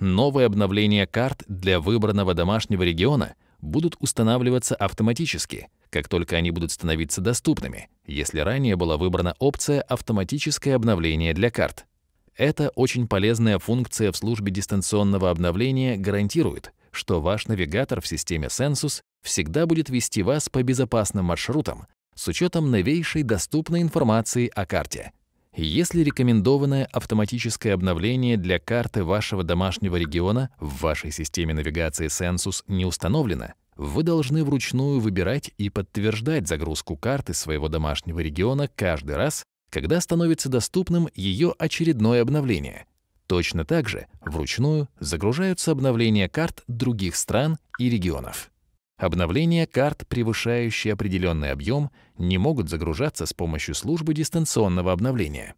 Новые обновления карт для выбранного домашнего региона будут устанавливаться автоматически, как только они будут становиться доступными, если ранее была выбрана опция «Автоматическое обновление для карт». Эта очень полезная функция в службе дистанционного обновления гарантирует, что ваш навигатор в системе Census всегда будет вести вас по безопасным маршрутам с учетом новейшей доступной информации о карте если рекомендованное автоматическое обновление для карты вашего домашнего региона в вашей системе навигации Census не установлено, вы должны вручную выбирать и подтверждать загрузку карты своего домашнего региона каждый раз, когда становится доступным ее очередное обновление. Точно так же вручную загружаются обновления карт других стран и регионов. Обновления карт, превышающие определенный объем, не могут загружаться с помощью службы дистанционного обновления.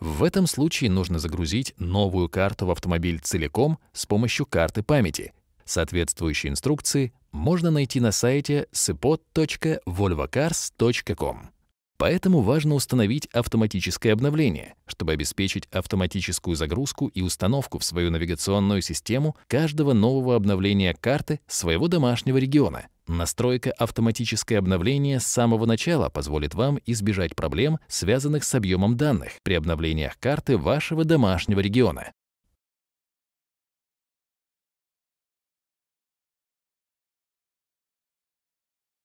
В этом случае нужно загрузить новую карту в автомобиль целиком с помощью карты памяти. Соответствующие инструкции можно найти на сайте support.volvocars.com. Поэтому важно установить автоматическое обновление, чтобы обеспечить автоматическую загрузку и установку в свою навигационную систему каждого нового обновления карты своего домашнего региона. Настройка «Автоматическое обновление» с самого начала позволит вам избежать проблем, связанных с объемом данных при обновлениях карты вашего домашнего региона.